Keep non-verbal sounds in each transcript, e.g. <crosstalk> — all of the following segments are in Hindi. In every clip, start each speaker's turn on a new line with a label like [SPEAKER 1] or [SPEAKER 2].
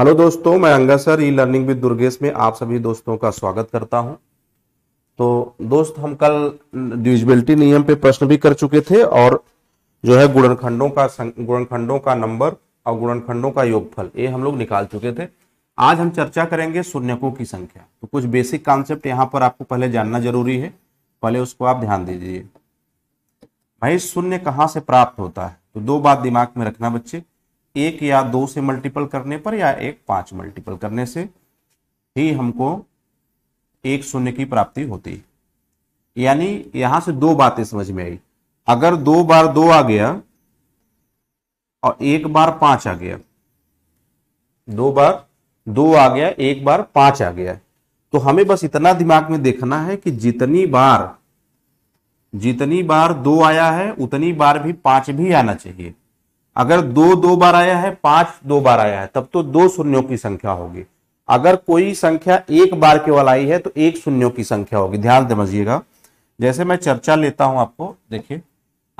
[SPEAKER 1] हेलो दोस्तों मैं अंगा sir e learning with Durgesh में आप सभी दोस्तों का स्वागत करता हूं तो दोस्त हम कल डिविजिबिलिटी नियम पे प्रश्न भी कर चुके थे और जो है गुणनखंडों का गुणनखंडों का नंबर और गुणनखंडों का योगफल ये हम लोग निकाल चुके थे आज हम चर्चा करेंगे शून्यकों की संख्या तो कुछ बेसिक कॉन्सेप्ट यहाँ पर आपको पहले जानना जरूरी है पहले उसको आप ध्यान दीजिए भाई शून्य कहाँ से प्राप्त होता है तो दो बात दिमाग में रखना बच्चे एक या दो से मल्टीपल करने पर या एक पांच मल्टीपल करने से ही हमको एक शून्य की प्राप्ति होती यानी यहां से दो बातें समझ में आई अगर दो बार दो आ गया और एक बार पांच आ गया दो बार दो आ गया एक बार पांच आ गया तो हमें बस इतना दिमाग में देखना है कि जितनी बार जितनी बार दो आया है उतनी बार भी पांच भी आना चाहिए अगर दो दो बार आया है पांच दो बार आया है तब तो दो शून्यों की संख्या होगी अगर कोई संख्या एक बार केवल आई है तो एक शून्यों की संख्या होगी ध्यान समझिएगा जैसे मैं चर्चा लेता हूं आपको देखिए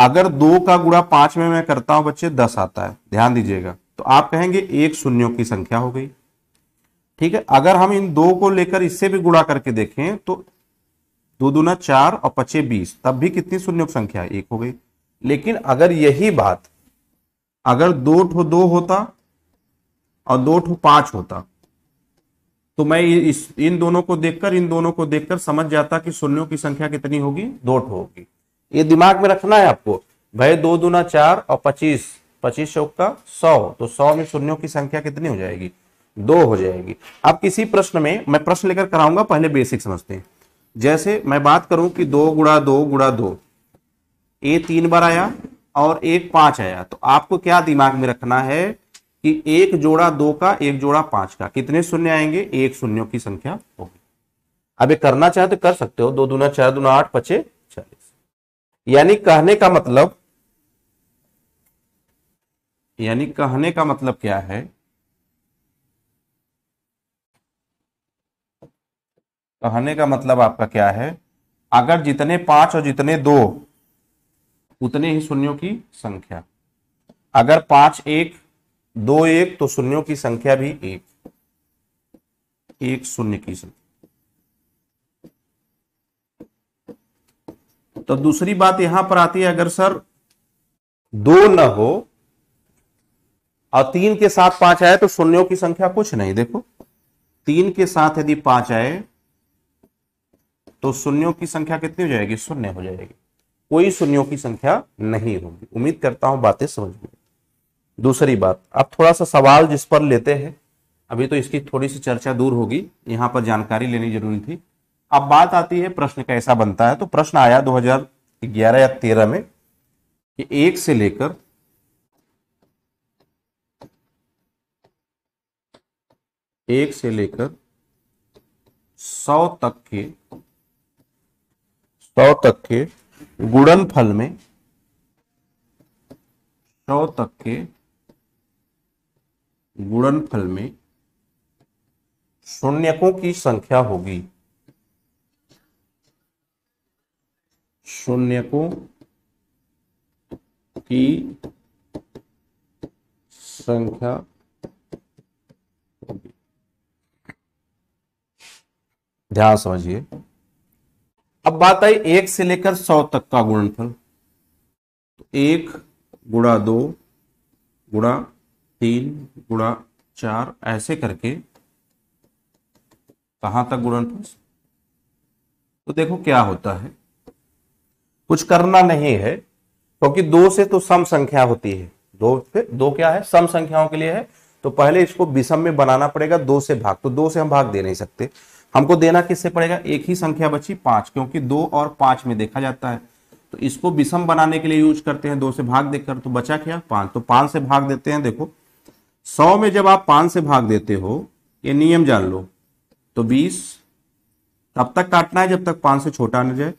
[SPEAKER 1] अगर दो का गुड़ा पांच में मैं करता हूं बच्चे दस आता है ध्यान दीजिएगा तो आप कहेंगे एक शून्यों की संख्या हो गई ठीक है अगर हम इन दो को लेकर इससे भी गुड़ा करके देखें तो दो दूना चार और पचे बीस तब भी कितनी शून्यों की संख्या एक हो गई लेकिन अगर यही बात अगर दो ठो दो होता और दो ठो पांच होता तो मैं इस इन दोनों को देखकर इन दोनों को देखकर समझ जाता कि शून्यों की संख्या कितनी होगी दो ठो होगी ये दिमाग में रखना है आपको भाई दो दूना चार और पच्चीस पच्चीस चौक का सौ तो सौ में शून्यों की संख्या कितनी हो जाएगी दो हो जाएगी अब किसी प्रश्न में मैं प्रश्न लेकर कराऊंगा पहले बेसिक समझते हैं जैसे मैं बात करूं कि दो गुड़ा दो गुड़ा दो ए तीन बार आया और एक पांच आया तो आपको क्या दिमाग में रखना है कि एक जोड़ा दो का एक जोड़ा पांच का कितने शून्य आएंगे एक शून्यों की संख्या होगी अब ये करना चाहे तो कर सकते हो दो दूना चार दूना आठ पचे चालीस यानी कहने का मतलब यानी कहने का मतलब क्या है कहने का मतलब आपका क्या है अगर जितने पांच और जितने दो उतने ही शून्यों की संख्या अगर पांच एक दो एक तो शून्यों की संख्या भी एक एक शून्य की संख्या तो दूसरी बात यहां पर आती है अगर सर दो न हो और तीन के साथ पांच आए तो शून्यों की संख्या कुछ नहीं देखो तीन के साथ यदि पांच आए तो शून्यों की संख्या कितनी हो जाएगी शून्य हो जाएगी कोई शून्यों की संख्या नहीं होगी उम्मीद करता हूं बातें समझ में दूसरी बात आप थोड़ा सा सवाल जिस पर लेते हैं अभी तो इसकी थोड़ी सी चर्चा दूर होगी यहां पर जानकारी लेनी जरूरी थी अब बात आती है प्रश्न कैसा बनता है तो प्रश्न आया 2011 या 13 में कि एक से लेकर एक से लेकर सौ तक के सौ तक के गुणनफल में सौ तक के गुड़न फल में शून्यकों की संख्या होगी शून्यकों की संख्या ध्यान समझिए अब बात आई एक से लेकर सौ तक का गुणनफल तो एक गुणा दो गुणा तीन गुणा चार ऐसे करके कहां तक गुणनफल तो देखो क्या होता है कुछ करना नहीं है क्योंकि तो दो से तो सम संख्या होती है दो से दो क्या है सम संख्याओं के लिए है तो पहले इसको विषम में बनाना पड़ेगा दो से भाग तो दो से हम भाग दे नहीं सकते हमको देना किससे पड़ेगा एक ही संख्या बची पांच क्योंकि दो और पांच में देखा जाता है तो इसको विषम बनाने के लिए यूज करते हैं दो से भाग देकर तो बचा क्या पांच तो पांच से भाग देते हैं देखो सौ में जब आप पांच से भाग देते हो ये नियम जान लो तो बीस तब तक काटना है जब तक पांच से छोटा न जाए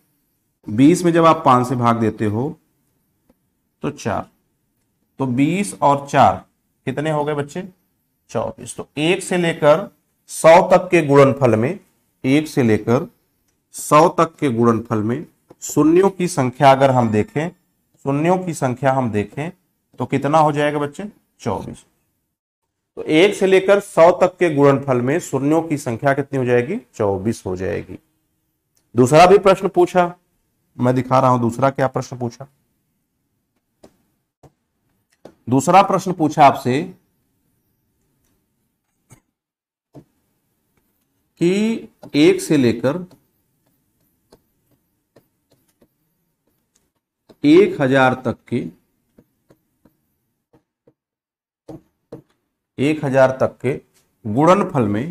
[SPEAKER 1] बीस में जब आप पांच से भाग देते हो तो चार तो बीस और चार कितने हो गए बच्चे चौबीस तो एक से लेकर सौ तक के गुणनफल में एक से लेकर सौ तक के गुणनफल में शून्यों की संख्या अगर हम देखें शून्यों की संख्या हम देखें तो कितना हो जाएगा बच्चे चौबीस तो एक से लेकर सौ तक के गुणनफल में शून्यों की संख्या कितनी हो जाएगी चौबीस हो जाएगी दूसरा भी प्रश्न पूछा मैं दिखा रहा हूं दूसरा क्या प्रश्न पूछा दूसरा प्रश्न पूछा आपसे कि एक से लेकर एक हजार तक के एक हजार तक के गुणनफल में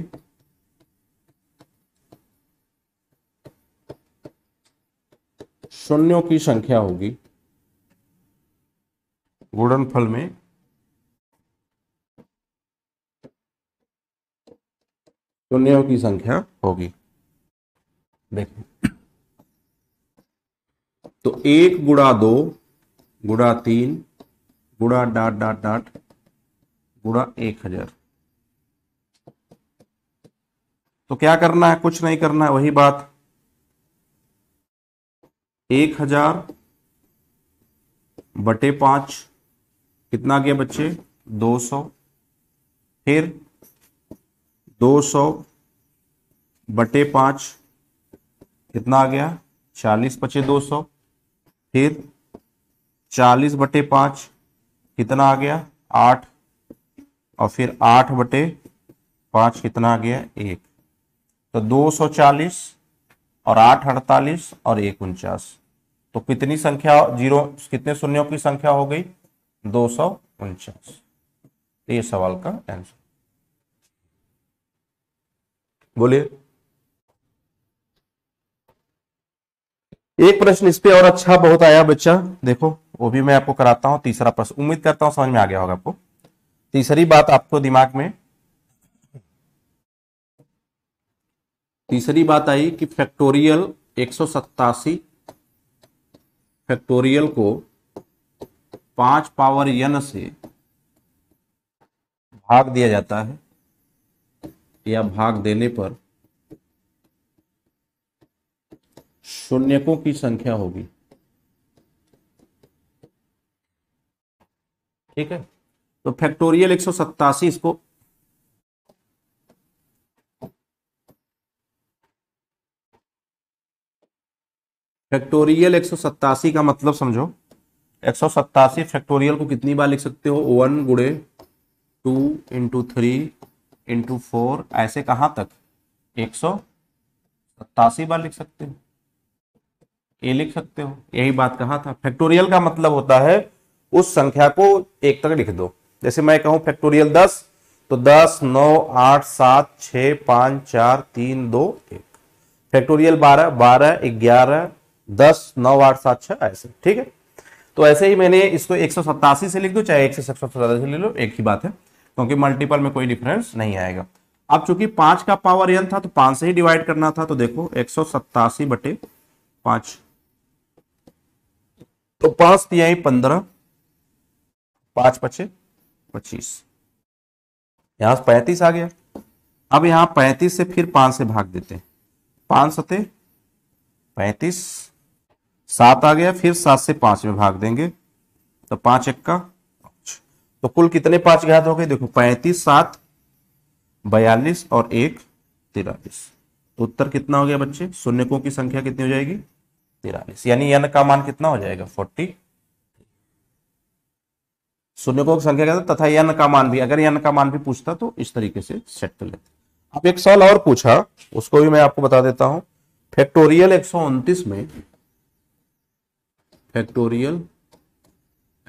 [SPEAKER 1] शून्यों की संख्या होगी गुणनफल में शून्यों की संख्या होगी देखें तो एक गुड़ा दो गुड़ा तीन गुड़ा डाट डाट डाट गुड़ा एक हजार तो क्या करना है कुछ नहीं करना है वही बात एक हजार बटे पांच कितना गया बच्चे दो सौ फिर दो सौ बटे पाँच कितना आ गया चालीस पचे दो सौ फिर चालीस बटे पाँच कितना आ गया आठ और फिर आठ बटे पाँच कितना आ गया एक तो दो सौ चालीस और आठ अड़तालीस और एक उनचास तो कितनी संख्या जीरो कितने शून्यों की संख्या हो गई दो सौ उनचास ये सवाल का आंसर बोलिए एक प्रश्न इस पे और अच्छा बहुत आया बच्चा देखो वो भी मैं आपको कराता हूं तीसरा प्रश्न उम्मीद करता हूं समझ में आ गया होगा आपको तीसरी बात आपको दिमाग में तीसरी बात आई कि फैक्टोरियल एक फैक्टोरियल को पांच पावर यन से भाग दिया जाता है या भाग देने पर शून्यकों की संख्या होगी ठीक है तो फैक्टोरियल एक इसको फैक्टोरियल एक का मतलब समझो एक फैक्टोरियल को कितनी बार लिख सकते हो वन गुड़े two into three into four ऐसे कहाँ तक एक सौ सत्तासी बार लिख सकते हो ये लिख सकते हो यही बात कहा था फैक्टोरियल का मतलब होता है उस संख्या को एक तक लिख दो जैसे मैं कहूं फैक्टोरियल दस तो दस नौ आठ सात छ पांच चार तीन दो एक फैक्टोरियल बारह बारह ग्यारह दस नौ आठ सात छह ऐसे ठीक है तो ऐसे ही मैंने इसको एक से लिख दो चाहे एक से एक से ले लो एक ही बात है क्योंकि मल्टीपल में कोई डिफरेंस नहीं आएगा अब चूंकि पांच का पावर एन था तो पांच से ही डिवाइड करना था तो देखो एक सौ सत्तासी बटे पांच तो पांच दिया पंद्रह पांच पचे पच्चीस यहां पैंतीस आ गया अब यहां पैंतीस से फिर पांच से भाग देते हैं पांच सते पैंतीस सात आ गया फिर सात से पांच में भाग देंगे तो पांच एक का तो कुल कितने पांच घात हो गए देखो पैंतीस सात बयालीस और एक तिरालीस तो उत्तर कितना हो गया बच्चे शून्यकों की संख्या कितनी हो जाएगी तिरालीस यानी यन का मान कितना हो जाएगा फोर्टी शून्यकों की संख्या कहता तथा यन का मान भी अगर यन का मान भी पूछता तो इस तरीके से सेट कर लेते अब एक सवाल और पूछा उसको भी मैं आपको बता देता हूं फैक्टोरियल एक में फैक्टोरियल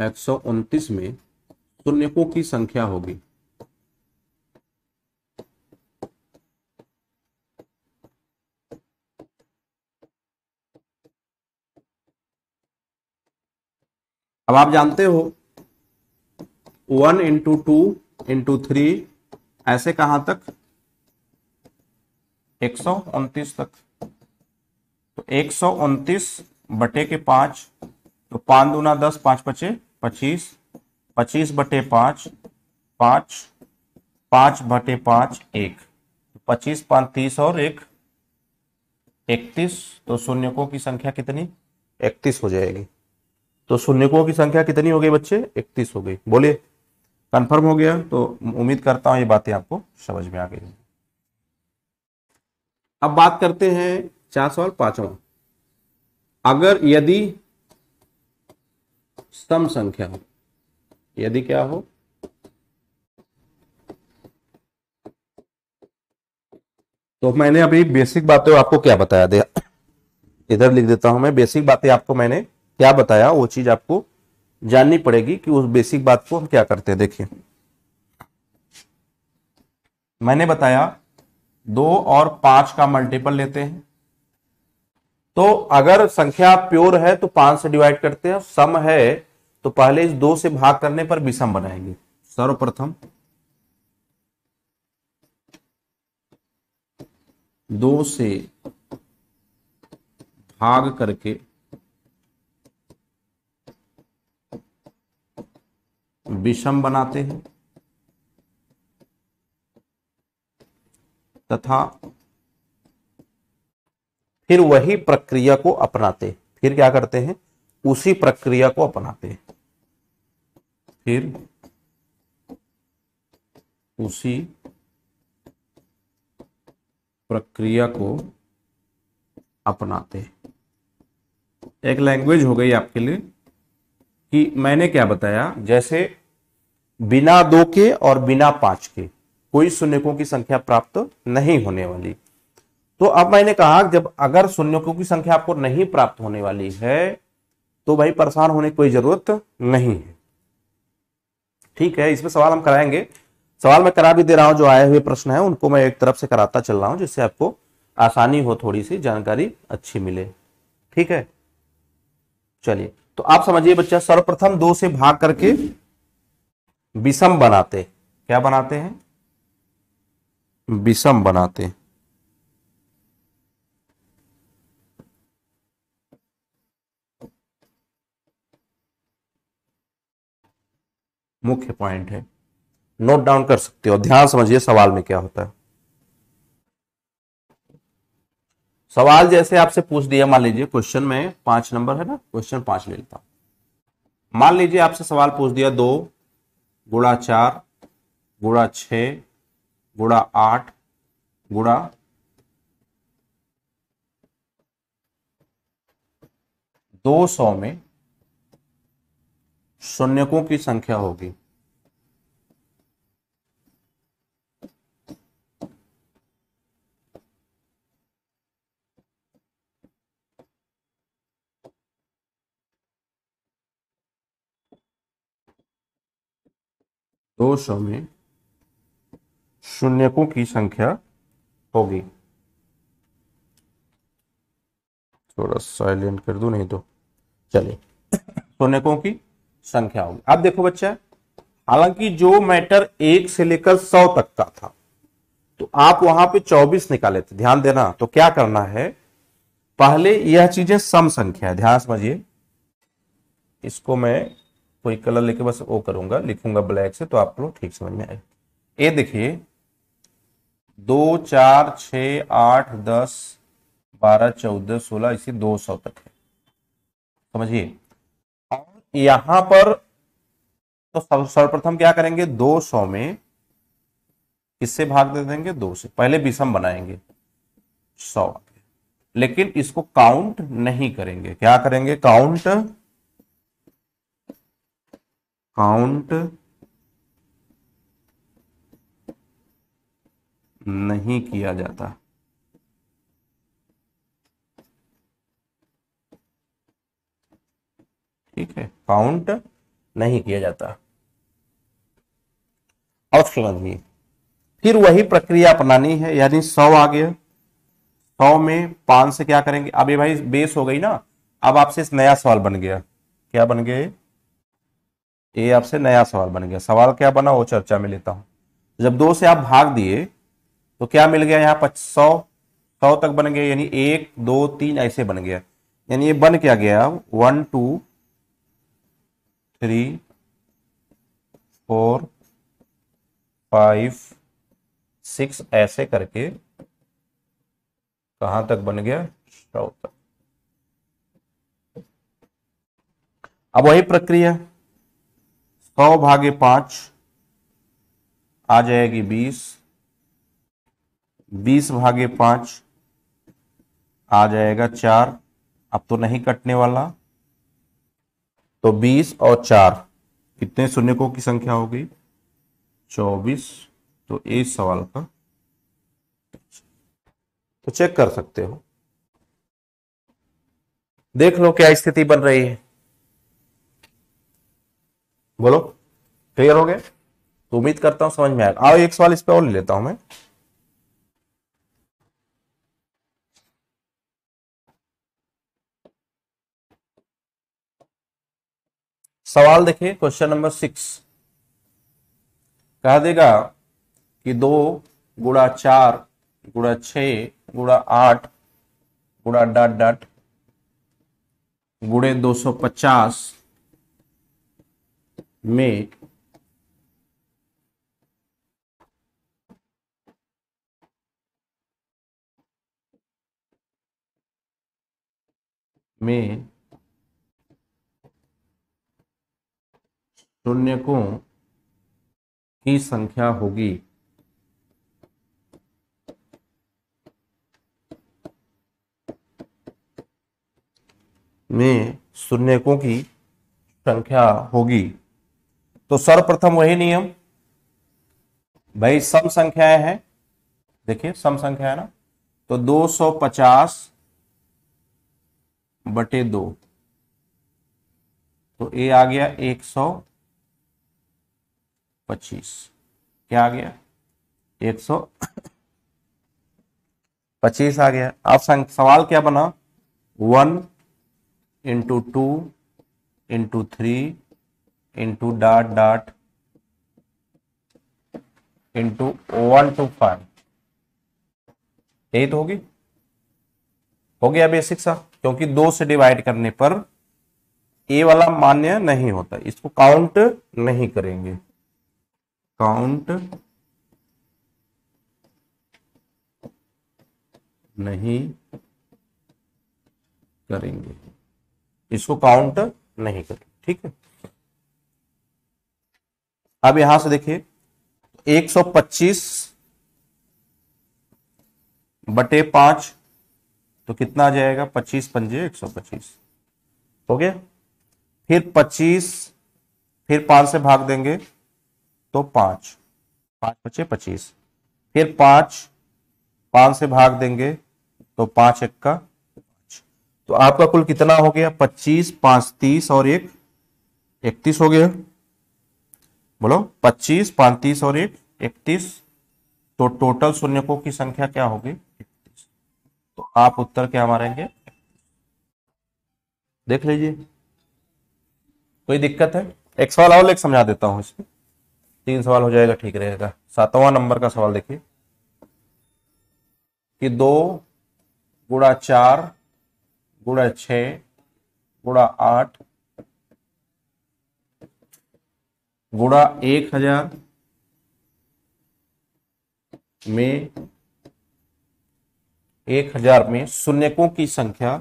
[SPEAKER 1] एक में शून्यकों की संख्या होगी अब आप जानते हो one into two into three ऐसे कहां तक एक सौ उनतीस तक तो एक सौ उनतीस बटे के पांच तो पांच दूना दस पांच पचे पच्चीस पच्चीस बटे पांच पांच पांच बटे पांच एक तो पच्चीस पांच तीस और एक इकतीस तो शून्यकों की संख्या कितनी इकतीस हो जाएगी तो शून्यकों की संख्या कितनी हो गई बच्चे इकतीस हो गई बोलिए कंफर्म हो गया तो उम्मीद करता हूं ये बातें आपको समझ में आ गई अब बात करते हैं चार सवाल पांचवा अगर यदि सम संख्या यदि क्या हो तो मैंने अभी बेसिक बातें आपको क्या बताया दे इधर लिख देता हूं मैं बेसिक बातें आपको मैंने क्या बताया वो चीज आपको जाननी पड़ेगी कि उस बेसिक बात को हम क्या करते हैं देखिए मैंने बताया दो और पांच का मल्टीपल लेते हैं तो अगर संख्या प्योर है तो पांच से डिवाइड करते हैं सम है तो पहले इस दो से भाग करने पर विषम बनाएंगे सर्वप्रथम दो से भाग करके विषम बनाते हैं तथा फिर वही प्रक्रिया को अपनाते फिर क्या करते हैं उसी प्रक्रिया को अपनाते हैं फिर उसी प्रक्रिया को अपनाते एक लैंग्वेज हो गई आपके लिए कि मैंने क्या बताया जैसे बिना दो के और बिना पांच के कोई शून्यकों की संख्या प्राप्त नहीं होने वाली तो अब मैंने कहा जब अगर शून्यकों की संख्या आपको नहीं प्राप्त होने वाली है तो भाई परेशान होने की कोई जरूरत नहीं है ठीक है इसमें सवाल हम कराएंगे सवाल मैं करा भी दे रहा हूँ जो आए हुए प्रश्न है उनको मैं एक तरफ से कराता चल रहा हूँ जिससे आपको आसानी हो थोड़ी सी जानकारी अच्छी मिले ठीक है चलिए तो आप समझिए बच्चा सर्वप्रथम दो से भाग करके विषम बनाते क्या बनाते हैं विषम बनाते मुख्य पॉइंट है नोट डाउन कर सकते हो ध्यान समझिए सवाल में क्या होता है सवाल जैसे आपसे पूछ दिया मान लीजिए क्वेश्चन में पांच नंबर है ना क्वेश्चन पांच ले लेता हूं मान लीजिए आपसे सवाल पूछ दिया दो गुड़ा चार गुड़ा छ गुड़ा आठ गुड़ा दो सौ में शून्यकों की संख्या होगी दो सौ में शून्यकों की संख्या होगी थोड़ा साइलेंट कर दू नहीं तो चलिए शून्यकों की संख्या होगी आप देखो बच्चा हालांकि जो मैटर एक से लेकर सौ तक का था तो आप वहां पे 24 निकाले थे ध्यान देना तो क्या करना है पहले यह चीजें सम संख्या है ध्यान समझिए इसको मैं कोई कलर लेके बस वो करूंगा लिखूंगा ब्लैक से तो आप लोग ठीक समझ में आए ये देखिए दो चार छ आठ दस बारह चौदह सोलह इसी दो सौ तक है समझिए यहां पर तो सर्वप्रथम क्या करेंगे दो सौ में किससे भाग दे देंगे दो से पहले विषम बनाएंगे सौ लेकिन इसको काउंट नहीं करेंगे क्या करेंगे काउंट काउंट नहीं किया जाता ठीक है काउंट नहीं किया जाता अब समझिए फिर वही प्रक्रिया अपनानी है यानी सौ आ गया सौ में पांच से क्या करेंगे अब ये भाई बेस हो गई ना अब आपसे नया सवाल बन गया क्या बन गया ये आपसे नया सवाल बन गया सवाल क्या बना वो चर्चा में लेता हूं जब दो से आप भाग दिए तो क्या मिल गया यहाँ पर सौ सौ तक बन गया यानी एक दो तीन ऐसे बन गया यानी ये बन क्या गया one two three four five six ऐसे करके कहां तक बन गया सौ तक अब वही प्रक्रिया सौ भागे पांच आ जाएगी बीस बीस भागे पांच आ जाएगा चार अब तो नहीं कटने वाला तो बीस और चार कितने शून्यकों की संख्या होगी चौबीस तो इस सवाल का तो चेक कर सकते हो देख लो क्या स्थिति बन रही है बोलो क्लियर हो गया तो उम्मीद करता हूं समझ में आएगा आओ एक सवाल इस पर और ले लेता हूं मैं सवाल देखिए क्वेश्चन नंबर सिक्स कह देगा कि दो गुड़ा चार गुड़ा छ गुड़ा आठ गुड़ा डॉट डॉट गुड़े दो पचास में में शून्यकों की संख्या होगी में शून्यकों की संख्या होगी तो सर्वप्रथम वही नियम भाई सम संख्याएं हैं देखिए सम संख्या है ना तो 250 बटे दो तो ए आ गया पच्चीस क्या आ गया एक सौ <coughs> पच्चीस आ गया अब सवाल क्या बना one into two into three into dot dot into one two five यही तो होगी हो गया बेसिक सा क्योंकि दो से डिवाइड करने पर ए वाला मान्य नहीं होता इसको काउंट नहीं करेंगे काउंट नहीं करेंगे इसको काउंट नहीं करेंगे ठीक है अब यहां से देखिए 125 बटे पांच तो कितना आ जाएगा पच्चीस पंजे एक सौ पच्चीस हो गया फिर पच्चीस फिर पांच से भाग देंगे तो पांच पांच बचे पच्चीस फिर पांच पांच से भाग देंगे तो पांच एक का तो आपका कुल कितना हो गया पच्चीस पांच तीस और एक इकतीस हो गया बोलो पच्चीस पैंतीस और एक इकतीस तो टोटल शून्यकों की संख्या क्या होगी इकतीस तो आप उत्तर क्या मारेंगे देख लीजिए कोई दिक्कत है एक सवाल और एक समझा देता हूं इसमें तीन सवाल हो जाएगा ठीक रहेगा सातवां नंबर का सवाल देखिए कि दो गुड़ा चार गुड़ा छ गुड़ा आठ गुड़ा एक हजार में एक हजार में शून्यकों की संख्या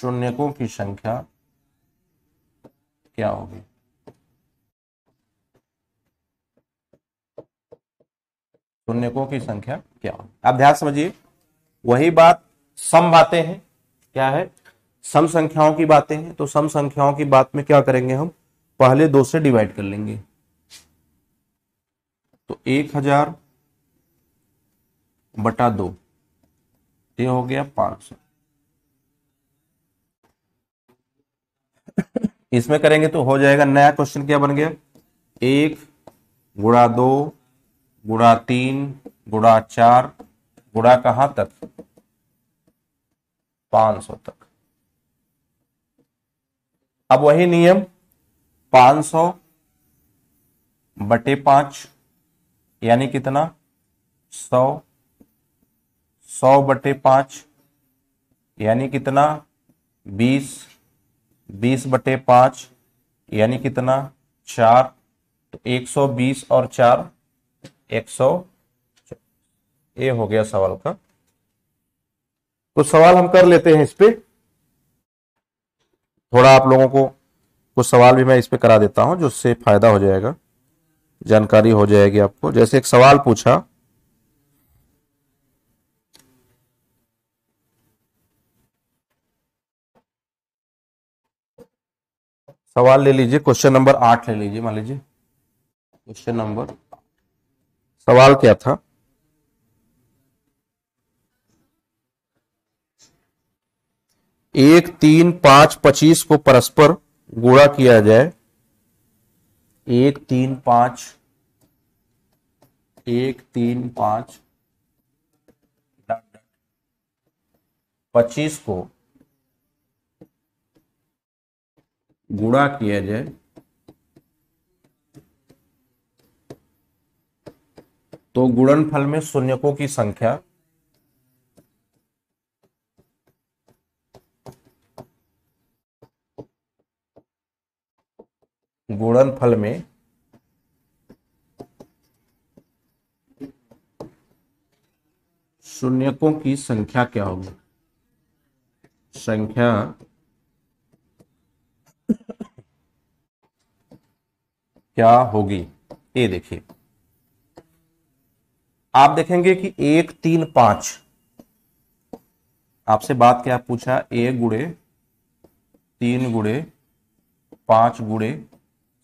[SPEAKER 1] शून्यकों की संख्या क्या होगी शून्यकों की संख्या क्या होगी आप ध्यान समझिए वही बात सम बातें हैं क्या है सम संख्याओं की बातें हैं तो सम संख्याओं की बात में क्या करेंगे हम पहले दो से डिवाइड कर लेंगे तो एक हजार बटा दो ये हो गया पांच सौ इसमें करेंगे तो हो जाएगा नया क्वेश्चन क्या बन गया एक गुड़ा दो गुड़ा तीन गुड़ा चार गुड़ा कहां तक पांच सौ तक अब वही नियम पांच सौ बटे पांच यानी कितना सौ सौ बटे पांच यानी कितना बीस बीस बटे पांच यानी कितना चार तो एक सौ बीस और चार एक सौ ये हो गया सवाल का तो सवाल हम कर लेते हैं इस पे थोड़ा आप लोगों को कुछ सवाल भी मैं इस पे करा देता हूं जिससे फायदा हो जाएगा जानकारी हो जाएगी आपको जैसे एक सवाल पूछा सवाल ले लीजिए क्वेश्चन नंबर आठ ले लीजिए मान लीजिए क्वेश्चन नंबर सवाल क्या था एक तीन पांच पच्चीस को परस्पर गुणा किया जाए एक तीन पांच एक तीन पांच पच्चीस को गुणा किया जाए तो गुणनफल में शून्यकों की संख्या गुणनफल में शून्यकों की संख्या क्या होगी संख्या क्या होगी ये देखिए आप देखेंगे कि एक तीन पांच आपसे बात क्या पूछा एक गुड़े तीन गुड़े पांच गुड़े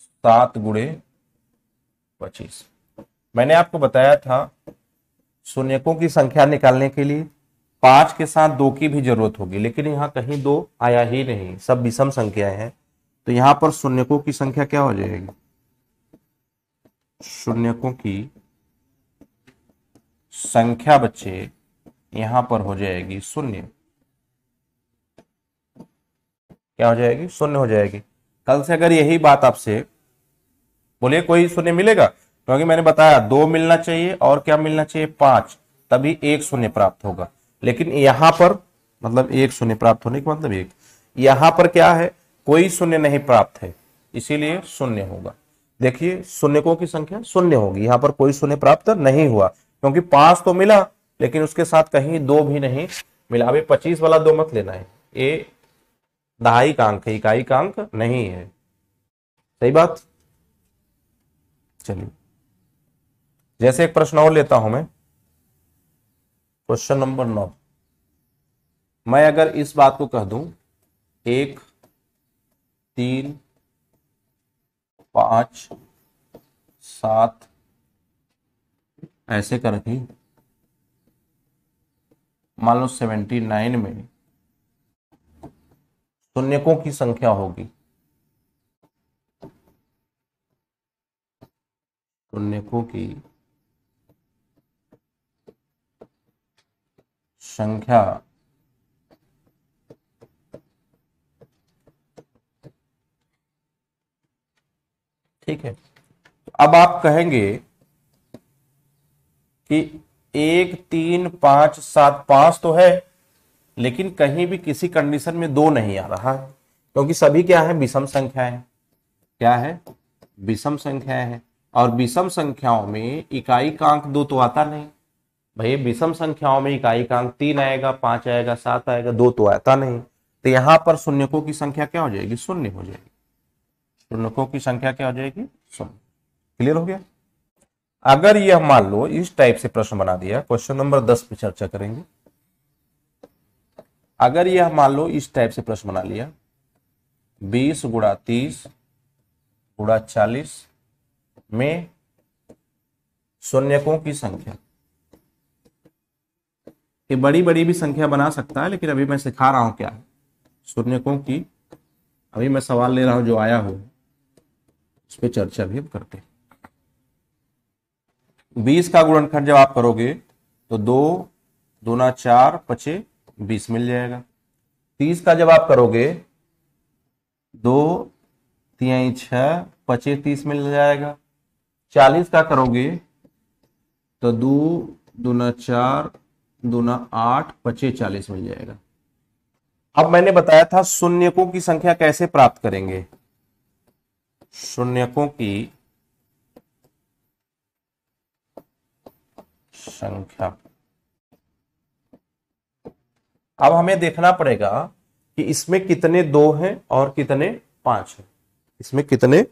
[SPEAKER 1] सात गुड़े पच्चीस मैंने आपको बताया था शून्यकों की संख्या निकालने के लिए पांच के साथ दो की भी जरूरत होगी लेकिन यहां कहीं दो आया ही नहीं सब विषम संख्याएं हैं तो यहां पर शून्यकों की संख्या क्या हो जाएगी शून्यकों की संख्या बच्चे यहां पर हो जाएगी शून्य क्या हो जाएगी शून्य हो जाएगी कल से अगर यही बात आपसे बोलिए कोई शून्य मिलेगा क्योंकि मैंने बताया दो मिलना चाहिए और क्या मिलना चाहिए पांच तभी एक शून्य प्राप्त होगा लेकिन यहां पर मतलब एक शून्य प्राप्त होने का मतलब एक यहां पर क्या है कोई शून्य नहीं प्राप्त है इसीलिए शून्य होगा देखिए शून्यकों की संख्या शून्य होगी यहाँ पर कोई शून्य प्राप्त नहीं हुआ क्योंकि पांच तो मिला लेकिन उसके साथ कहीं दो भी नहीं मिला अभी पच्चीस वाला दो मत लेना है ये दहाई का अंक है इकाई का अंक नहीं है सही बात चलिए जैसे एक प्रश्न और लेता हूं मैं क्वेश्चन नंबर नौ मैं अगर इस बात को कह दूं एक तीन पांच सात ऐसे करके मान लो सेवेंटी नाइन में शून्यकों की संख्या होगी शून्यकों की संख्या ठीक है अब आप कहेंगे कि एक तीन पांच सात पांच तो है लेकिन कहीं भी किसी कंडीशन में दो नहीं आ रहा है क्योंकि सभी क्या है विषम संख्याएं क्या है विषम संख्याएं हैं और विषम संख्याओं में इकाई का अंक दो तो आता नहीं भाई विषम संख्याओं में इकाई का अंक तीन आएगा पांच आएगा सात आएगा दो तो आता नहीं तो यहां पर शून्यकों की संख्या क्या हो जाएगी शून्य हो जाएगी तो की संख्या क्या हो जाएगी सौ क्लियर हो गया अगर यह मान लो इस टाइप से प्रश्न बना दिया क्वेश्चन नंबर दस पे चर्चा करेंगे अगर यह मान लो इस टाइप से प्रश्न बना लिया बीस गुड़ा तीस गुड़ा चालीस में शून्यकों की संख्या ये बड़ी बड़ी भी संख्या बना सकता है लेकिन अभी मैं सिखा रहा हूं क्या शून्यकों की अभी मैं सवाल ले रहा हूं जो आया हो उस पर चर्चा भी हम करते हैं बीस का गुणनखंड जब आप करोगे तो दो दोना चार पचे बीस मिल जाएगा तीस का जब आप करोगे दो तीन छह पचे तीस मिल जाएगा चालीस का करोगे तो दो दूना चार दूना आठ पचे चालीस मिल जाएगा अब मैंने बताया था शून्यकों की संख्या कैसे प्राप्त करेंगे शून्यकों की संख्या अब हमें देखना पड़ेगा कि इसमें कितने दो हैं और कितने पांच हैं इसमें कितने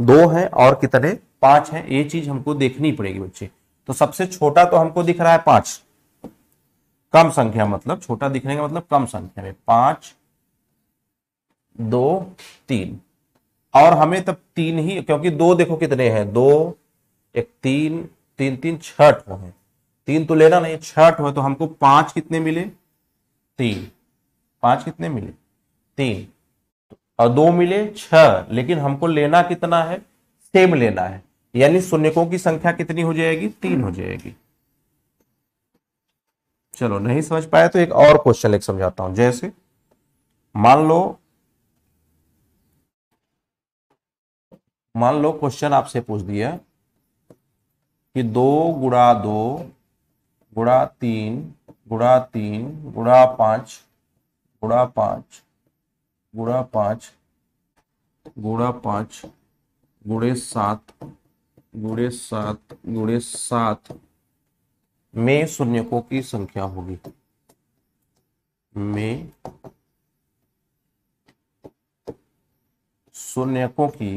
[SPEAKER 1] दो हैं और कितने पांच हैं ये चीज हमको देखनी पड़ेगी बच्चे तो सबसे छोटा तो हमको दिख रहा है पांच कम संख्या मतलब छोटा दिखने का मतलब कम संख्या में पांच दो तीन और हमें तब तीन ही क्योंकि दो देखो कितने हैं दो एक तीन तीन तीन छठ हैं तीन तो लेना नहीं छठ हो तो हमको पांच कितने मिले तीन पांच कितने मिले तीन और दो मिले छह लेकिन हमको लेना कितना है सेम लेना है यानी शून्यकों की संख्या कितनी हो जाएगी तीन हो जाएगी चलो नहीं समझ पाया तो एक और क्वेश्चन एक समझाता हूं जैसे मान लो मान लो क्वेश्चन आपसे पूछ दिया कि दो गुड़ा दो गुड़ा तीन गुड़ा तीन गुड़ा पांच गुड़ा पांच गुड़ा पांच गुड़ा पांच गुड़े सात गुड़े सात गुड़े सात में शून्यकों की संख्या होगी में शून्यकों की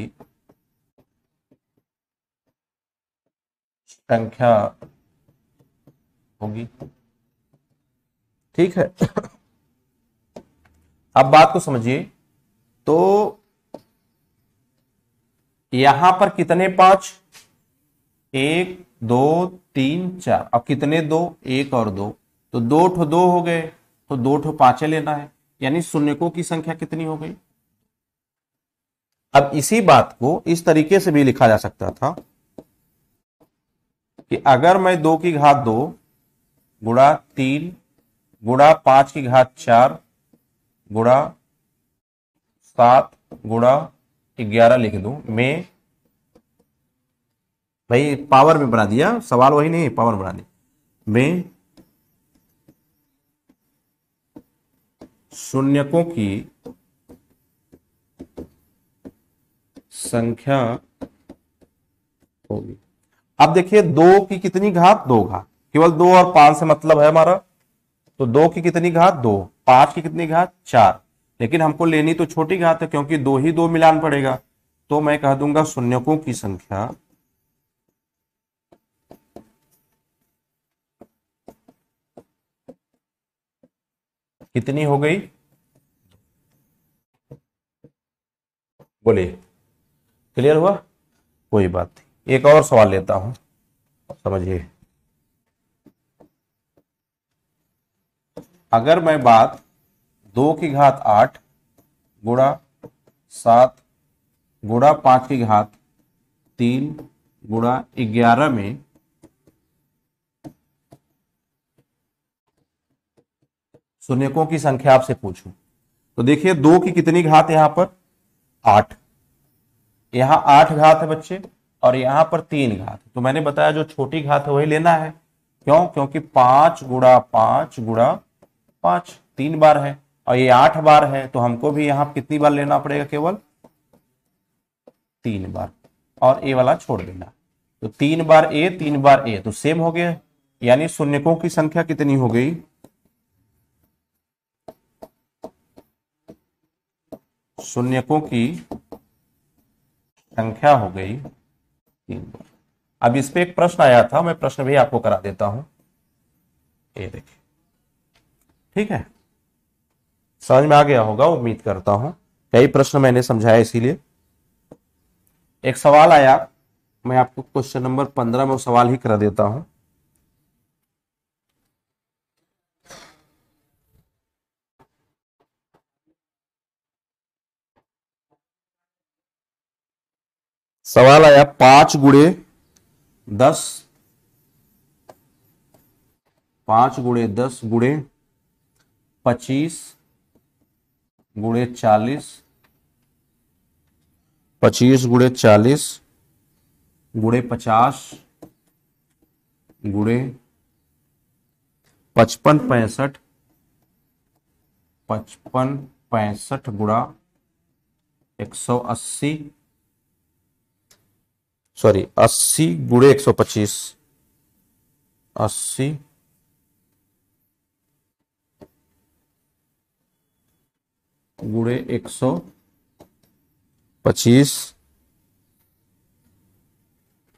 [SPEAKER 1] संख्या होगी ठीक है अब बात को समझिए तो यहां पर कितने पांच एक दो तीन चार अब कितने दो एक और दो तो दो ठो दो हो गए तो दो ठो पांचे लेना है यानी शून्यकों की संख्या कितनी हो गई अब इसी बात को इस तरीके से भी लिखा जा सकता था कि अगर मैं दो की घात दो गुड़ा तीन गुड़ा पांच की घात चार गुड़ा सात गुड़ा ग्यारह लिख दू मैं भाई पावर में बना दिया सवाल वही नहीं पावर बना दिया मैं शून्यकों की संख्या होगी अब देखिए दो की कितनी घात दो घात केवल दो और पांच से मतलब है हमारा तो दो की कितनी घात दो पांच की कितनी घात चार लेकिन हमको लेनी तो छोटी घात है क्योंकि दो ही दो मिलान पड़ेगा तो मैं कह दूंगा शून्यकों की संख्या कितनी हो गई बोलिए क्लियर हुआ कोई बात नहीं एक और सवाल लेता हूं समझिए अगर मैं बात दो की घात आठ गुड़ा सात गुड़ा पांच की घात तीन गुड़ा ग्यारह में सुनेकों की संख्या आपसे पूछूं तो देखिए दो की कितनी घात यहां पर आठ यहां आठ घात है बच्चे और यहां पर तीन घात तो मैंने बताया जो छोटी घात है वही लेना है क्यों क्योंकि पांच गुड़ा पांच गुड़ा पांच तीन बार है और ये आठ बार है तो हमको भी यहां कितनी बार लेना पड़ेगा केवल तीन बार और ए वाला छोड़ देना तो तीन बार ए तीन बार ए तो सेम हो गया यानी शून्यकों की संख्या कितनी हो गई शून्यकों की संख्या हो गई तीन बार अब इस पर एक प्रश्न आया था मैं प्रश्न भी आपको करा देता हूं ये देखिए ठीक है समझ में आ गया होगा उम्मीद करता हूं कई प्रश्न मैंने समझाया इसीलिए एक सवाल आया मैं आपको क्वेश्चन नंबर पंद्रह में सवाल ही करा देता हूं सवाल आया पांच गुड़े दस पांच गुड़े दस गुड़े पच्चीस गुड़े चालीस पच्चीस गुड़े चालीस गुड़े पचास गुड़े पचपन पैंसठ पचपन पैंसठ गुड़ा एक सौ अस्सी सॉरी अस्सी गुड़े एक सौ पच्चीस अस्सी गुड़े एक सौ पच्चीस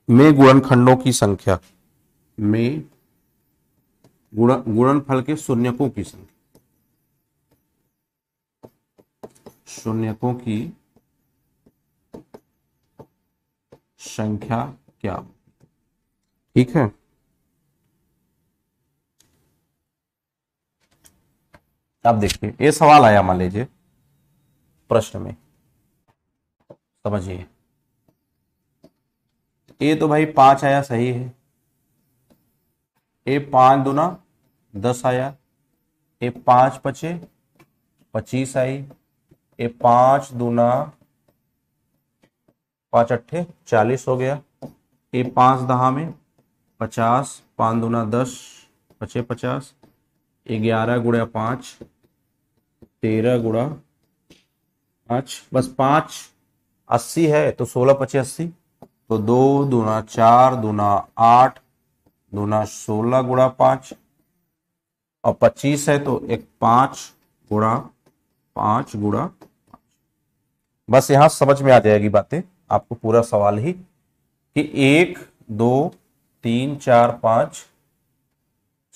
[SPEAKER 1] में गुणनखंडों की संख्या में गुणनफल के शून्यकों की संख्या शून्यकों की संख्या क्या ठीक है अब देखिए ये सवाल आया मान लीजिए प्रश्न में समझिए ए तो भाई पांच आया सही है ए पांच दुना दस आया ए पांच पचे पच्चीस आई ए पांच दुना पाँच अट्ठे चालीस हो गया ये पाँच दहा में पचास पाँच दूना दस पचे पचास ग्यारह गुड़ा पाँच तेरह गुड़ा पाँच बस पाँच अस्सी है तो सोलह पचे अस्सी तो दो दूना चार दूना आठ दूना सोलह गुड़ा पाँच और पच्चीस है तो एक पाँच गुड़ा पाँच गुड़ा बस यहां समझ में आ जाएगी बातें आपको पूरा सवाल ही कि एक दो तीन चार पाँच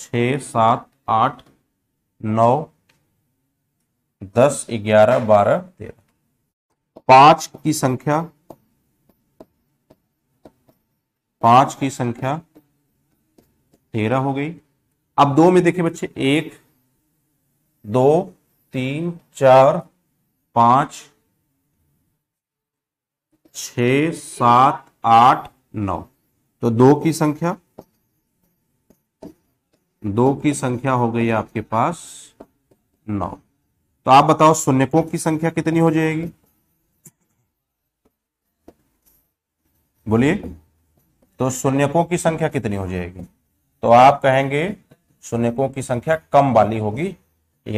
[SPEAKER 1] छ सात आठ नौ दस ग्यारह बारह तेरह पांच की संख्या पांच की संख्या तेरह हो गई अब दो में देखे बच्चे एक दो तीन चार पांच छ सात आठ नौ तो दो की संख्या दो की संख्या हो गई आपके पास नौ तो आप बताओ शून्यकों की संख्या कितनी हो जाएगी बोलिए तो शून्यकों की संख्या कितनी हो जाएगी तो आप कहेंगे शून्यकों की संख्या कम वाली होगी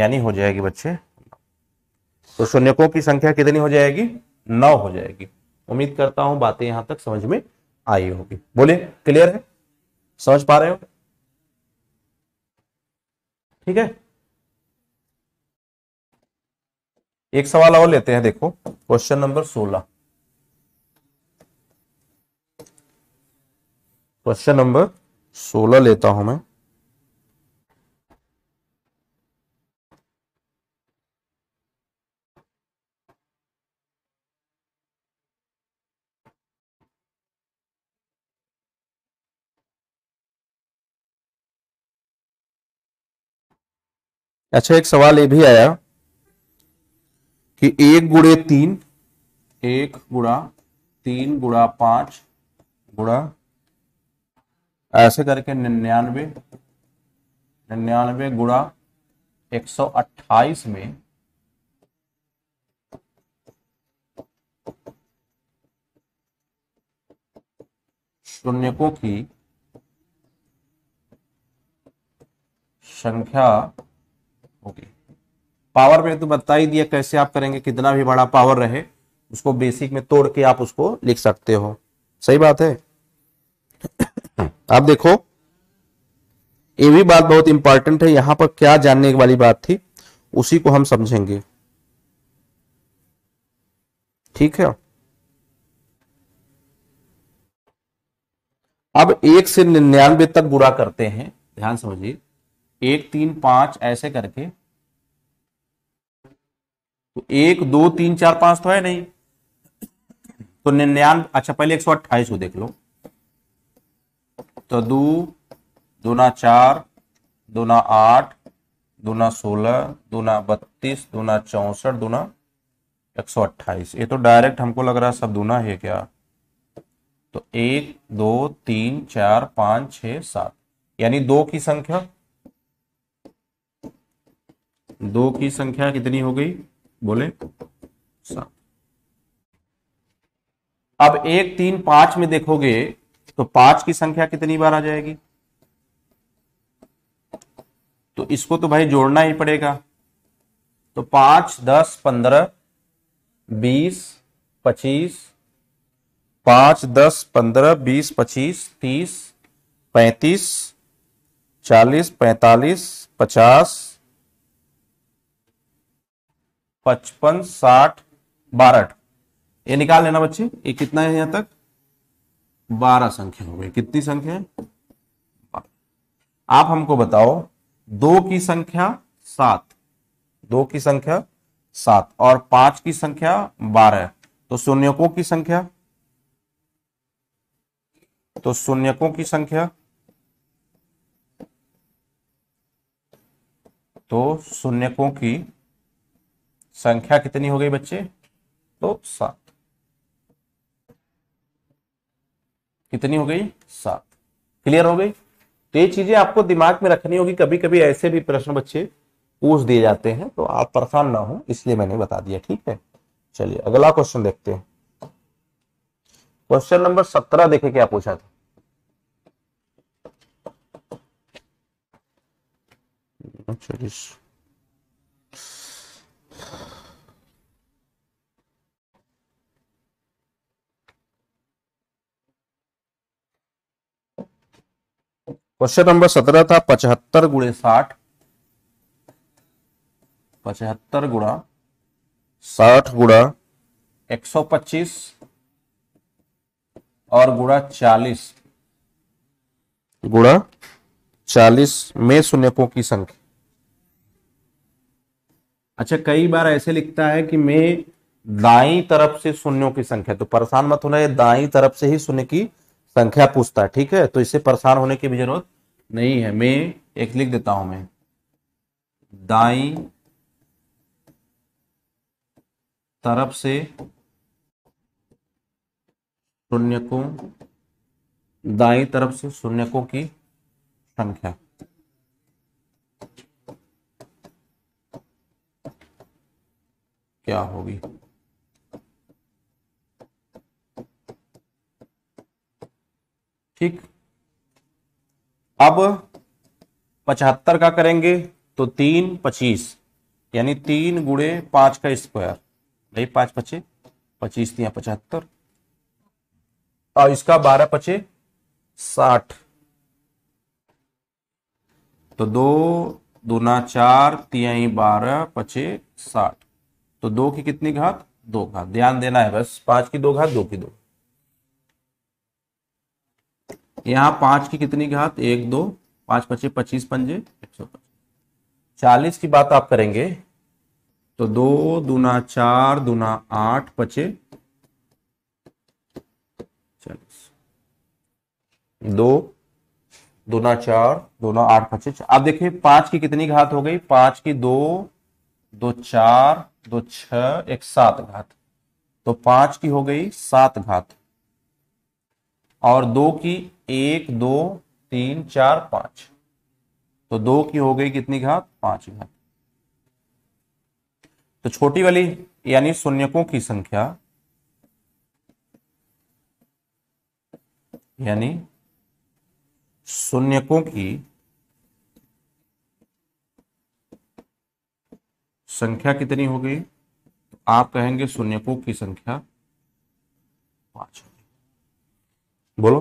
[SPEAKER 1] यानी हो जाएगी बच्चे तो शून्यकों की संख्या कितनी हो जाएगी नौ हो जाएगी उम्मीद करता हूं बातें यहां तक समझ में आई होगी बोले क्लियर है समझ पा रहे हो ठीक है एक सवाल और लेते हैं देखो क्वेश्चन नंबर सोलह क्वेश्चन नंबर सोलह लेता हूं मैं अच्छा एक सवाल ये भी आया कि एक गुड़े तीन एक गुड़ा तीन गुड़ा पांच गुड़ा ऐसे करके निन्यानवे निन्यानवे गुड़ा एक सौ अट्ठाईस में शून्यकों की संख्या ओके पावर में तो बता ही दिया कैसे आप करेंगे कितना भी बड़ा पावर रहे उसको बेसिक में तोड़ के आप उसको लिख सकते हो सही बात है <coughs> आप देखो ये भी बात बहुत इंपॉर्टेंट है यहां पर क्या जानने वाली बात थी उसी को हम समझेंगे ठीक है अब एक से निन्यानवे तक बुरा करते हैं ध्यान समझिए एक तीन पांच ऐसे करके तो एक दो तीन चार पांच तो है नहीं तो निन्यानवे अच्छा पहले एक सौ अट्ठाईस को देख लो तो दो दूना चार दूना आठ दूना सोलह दूना बत्तीस दूना चौसठ दूना एक सौ अट्ठाईस ये तो डायरेक्ट हमको लग रहा है सब दूना है क्या तो एक दो तीन चार पांच छ सात यानी दो की संख्या दो की संख्या कितनी हो गई बोले सात अब एक तीन पांच में देखोगे तो पांच की संख्या कितनी बार आ जाएगी तो इसको तो भाई जोड़ना ही पड़ेगा तो पांच दस पंद्रह बीस पच्चीस पांच दस पंद्रह बीस पच्चीस तीस पैंतीस चालीस पैंतालीस पचास पचपन साठ बारह ये निकाल लेना बच्चे ये कितना है यहां तक बारह संख्या हो गई कितनी संख्या है आप हमको बताओ दो की संख्या सात दो की संख्या सात और पांच की संख्या बारह तो शून्यकों की संख्या तो शून्यकों की संख्या तो शून्यकों की संख्या कितनी हो गई बच्चे तो सात कितनी हो गई सात क्लियर हो गई तो ये चीजें आपको दिमाग में रखनी होगी कभी कभी ऐसे भी प्रश्न बच्चे पूछ दिए जाते हैं तो आप परेशान ना हो इसलिए मैंने बता दिया ठीक है चलिए अगला क्वेश्चन देखते हैं क्वेश्चन नंबर सत्रह देखे क्या पूछा था चलिए क्वेश्चन नंबर सत्रह था पचहत्तर गुणे साठ पचहत्तर गुणा साठ गुणा एक सौ पच्चीस और गुणा चालीस गुणा चालीस में शून्यकों की संख्या अच्छा कई बार ऐसे लिखता है कि मैं दाई तरफ से शून्यों की संख्या तो परेशान मत होना दाई तरफ से ही शून्य की संख्या पूछता है ठीक है तो इससे परेशान होने की भी जरूरत नहीं है मैं एक लिख देता हूं मैं दाई तरफ से शून्यकों दाई तरफ से शून्यकों की संख्या क्या होगी ठीक अब पचहत्तर का करेंगे तो तीन पच्चीस यानी तीन गुड़े पांच का स्क्वायर भाई पांच पचे पच्चीस या पचहत्तर और इसका बारह पचे साठ तो दो दूना चार तिया बारह पचे साठ तो दो की कितनी घात दो घात ध्यान देना है बस पांच की दो घात दो की दो यहां पांच की कितनी घात एक दो पांच पचे पच्चीस पंजे एक सौ पच्चीस चालीस की बात आप करेंगे तो दो दूना चार दूना आठ पचे चालीस दो दूना चार दूना आठ पचे आप देखिए पांच की कितनी घात हो गई पांच की दो दो चार दो तो छ एक सात घात तो पांच की हो गई सात घात और दो की एक दो तीन चार पांच तो दो की हो गई कितनी घात पांच घात तो छोटी वाली यानी शून्यकों की संख्या यानी शून्यकों की संख्या कितनी हो गई तो आप कहेंगे शून्यकों की संख्या पांच होगी बोलो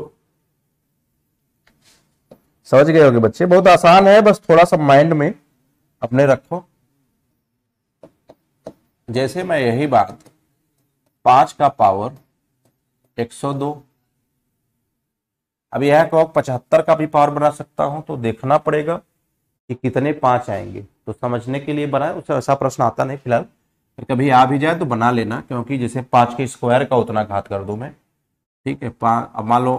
[SPEAKER 1] समझ गए होंगे बच्चे बहुत आसान है बस थोड़ा सा माइंड में अपने रखो जैसे मैं यही बात पांच का पावर 102 अब यह कहो पचहत्तर का भी पावर बना सकता हूं तो देखना पड़ेगा कि कितने पांच आएंगे तो समझने के लिए बनाए उससे ऐसा प्रश्न आता नहीं फिलहाल कभी आ भी जाए तो बना लेना क्योंकि जैसे पांच के स्क्वायर का उतना घात कर दू मैं ठीक है अब मान लो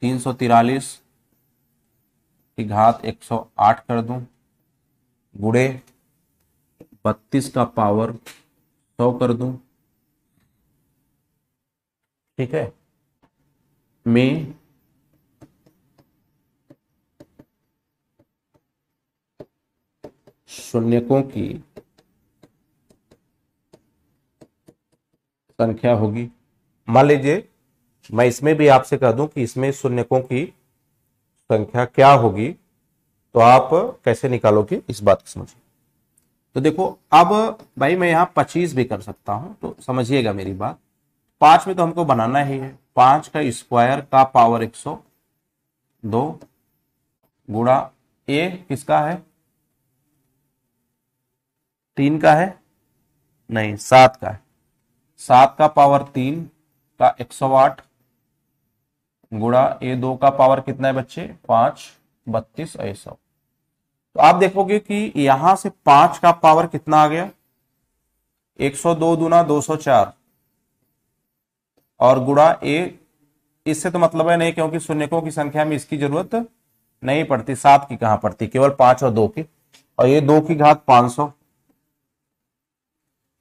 [SPEAKER 1] तीन सौ तिरालीस की घात एक सौ आठ कर दू गुड़े बत्तीस का पावर सौ कर दू ठीक है में शून्यकों की संख्या होगी मान लीजिए मैं इसमें भी आपसे कह दूं कि इसमें शून्यकों की संख्या क्या होगी तो आप कैसे निकालोगे इस बात को समझिए तो देखो अब भाई मैं यहां पच्चीस भी कर सकता हूं तो समझिएगा मेरी बात पांच में तो हमको बनाना ही है पांच का स्क्वायर का पावर एक सौ दो गुड़ा ए किसका है तीन का है नहीं सात का है सात का पावर तीन का एक सौ आठ गुड़ा ए दो का पावर कितना है बच्चे पांच बत्तीस ए सौ तो आप देखोगे कि यहां से पांच का पावर कितना आ गया एक सौ दो दूना दो सौ चार और गुड़ा ए इससे तो मतलब है नहीं क्योंकि शून्यकों की संख्या में इसकी जरूरत नहीं पड़ती सात की कहां पड़ती केवल पांच और दो की और ये दो की घात पांच सौ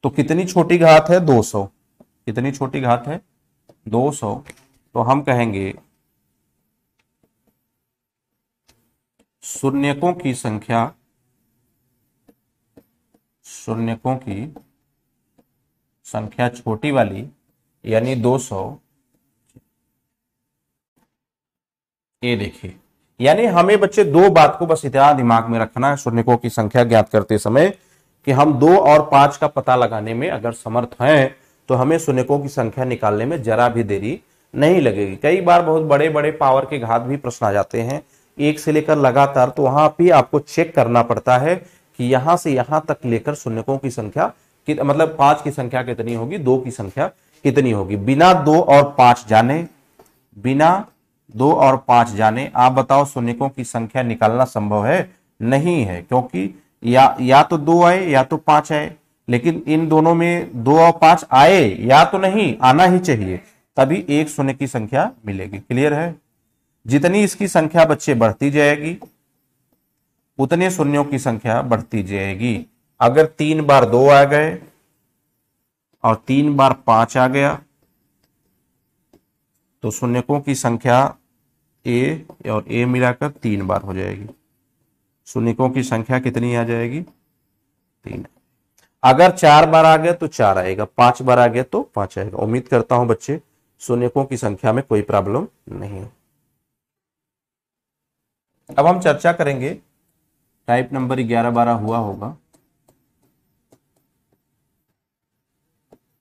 [SPEAKER 1] तो कितनी छोटी घात है 200 कितनी छोटी घात है 200 तो हम कहेंगे शून्यकों की संख्या शून्यकों की संख्या छोटी वाली यानी 200 ये देखिए यानी हमें बच्चे दो बात को बस इतना दिमाग में रखना है शून्यकों की संख्या ज्ञात करते समय कि हम दो और पांच का पता लगाने में अगर समर्थ हैं तो हमें सुनेकों की संख्या निकालने में जरा भी देरी नहीं लगेगी कई बार बहुत बड़े बड़े पावर के घात भी प्रश्न आ जाते हैं एक से लेकर लगातार तो वहां भी आपको चेक करना पड़ता है कि यहां से यहां तक लेकर सुनकों की संख्या कि, मतलब पांच की संख्या कितनी होगी दो की संख्या कितनी होगी बिना दो और पांच जाने बिना दो और पांच जाने आप बताओ सुनकों की संख्या निकालना संभव है नहीं है क्योंकि या या तो दो आए या तो पांच आए लेकिन इन दोनों में दो और पांच आए या तो नहीं आना ही चाहिए तभी एक शून्य की संख्या मिलेगी क्लियर है जितनी इसकी संख्या बच्चे बढ़ती जाएगी उतने शून्यों की संख्या बढ़ती जाएगी अगर तीन बार दो आ गए और तीन बार पांच आ गया तो शून्यकों की संख्या ए और ए मिलाकर तीन बार हो जाएगी सुनिकों की संख्या कितनी आ जाएगी तीन अगर चार बार आ गया तो चार आएगा पांच बार आ गया तो पांच आएगा उम्मीद करता हूं बच्चे सुनिकों की संख्या में कोई प्रॉब्लम नहीं अब हम चर्चा करेंगे टाइप नंबर ग्यारह बारह हुआ होगा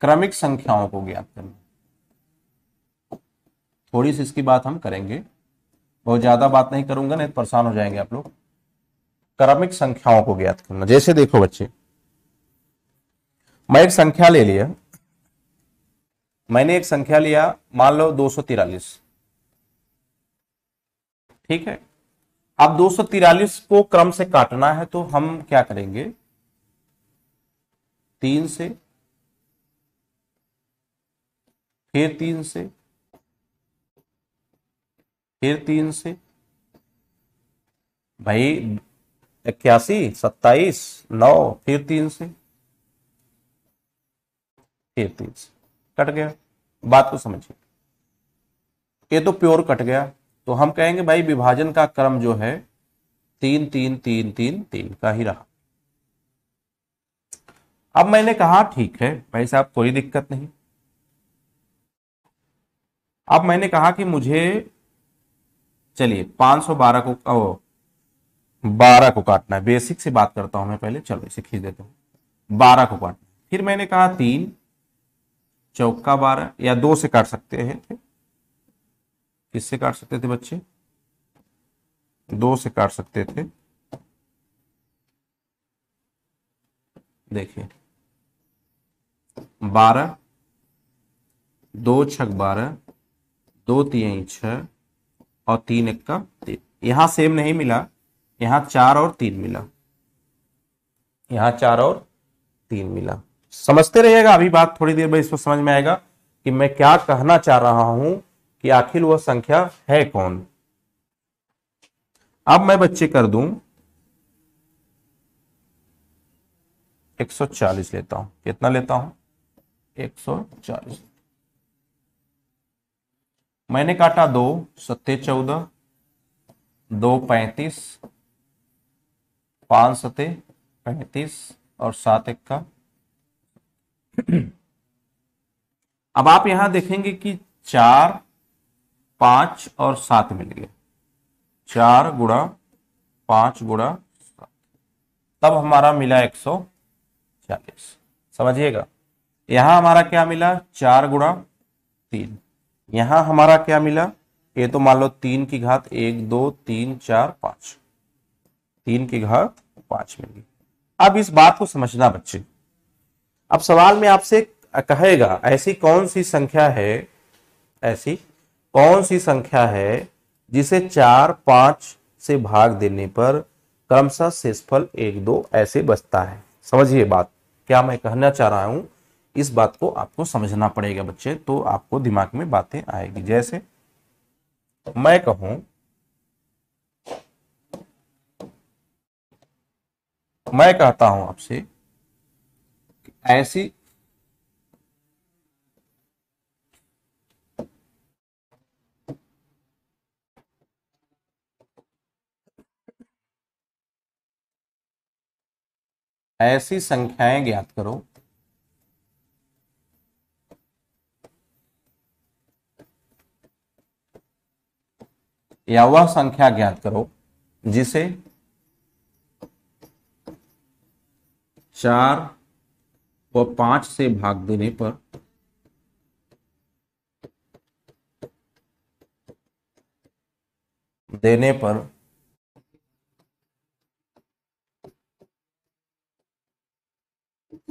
[SPEAKER 1] क्रमिक संख्याओं को ज्ञात करना थोड़ी सी इसकी बात हम करेंगे बहुत ज्यादा बात नहीं करूंगा नहीं तो परेशान हो जाएंगे आप लोग क्रमिक संख्याओं को ज्ञात करना जैसे देखो बच्चे मैं एक संख्या ले लिया मैंने एक संख्या लिया मान लो दो ठीक है अब दो को क्रम से काटना है तो हम क्या करेंगे तीन से फिर तीन से फिर तीन से भाई इक्यासी सत्ताईस नौ फिर तीन से फिर तीन से कट गया बात को समझिए ये तो प्योर कट गया तो हम कहेंगे भाई विभाजन का क्रम जो है तीन तीन तीन तीन तीन का ही रहा अब मैंने कहा ठीक है भाई साहब कोई दिक्कत नहीं अब मैंने कहा कि मुझे चलिए 512 को बारह को काटना है बेसिक से बात करता हूं मैं पहले चलो इसे खींच देता हूं बारह को काटना फिर मैंने कहा तीन चौका बारह या दो से काट सकते हैं थे किससे काट सकते थे बच्चे दो से काट सकते थे देखिए बारह दो छक बारह दो तीन छ और तीन एक का तीन यहां सेम नहीं मिला यहाँ चार और तीन मिला यहां चार और तीन मिला समझते रहिएगा अभी बात थोड़ी देर में इसको समझ में आएगा कि मैं क्या कहना चाह रहा हूं कि आखिर वह संख्या है कौन अब मैं बच्चे कर दूं 140 लेता हूं कितना लेता हूं 140 मैंने काटा दो सत्ते चौदह दो पैंतीस पाँच सते पैंतीस और सात एक का अब आप यहां देखेंगे कि चार पांच और सात मिल गया चार गुड़ा पांच गुड़ा सात तब हमारा मिला एक सौ चालीस समझिएगा यहां हमारा क्या मिला चार गुड़ा तीन यहां हमारा क्या मिला ये तो मान लो तीन की घात एक दो तीन चार पांच तीन की घात पांच मिली अब इस बात को समझना बच्चे अब सवाल में आपसे कहेगा ऐसी कौन सी संख्या है ऐसी कौन सी संख्या है जिसे चार पांच से भाग देने पर क्रमशः शेषफल एक दो ऐसे बचता है समझिए बात क्या मैं कहना चाह रहा हूं इस बात को आपको समझना पड़ेगा बच्चे तो आपको दिमाग में बातें आएगी जैसे मैं कहूं मैं कहता हूं आपसे ऐसी ऐसी संख्याएं ज्ञात करो या वह संख्या ज्ञात करो जिसे चार व पांच से भाग देने पर देने पर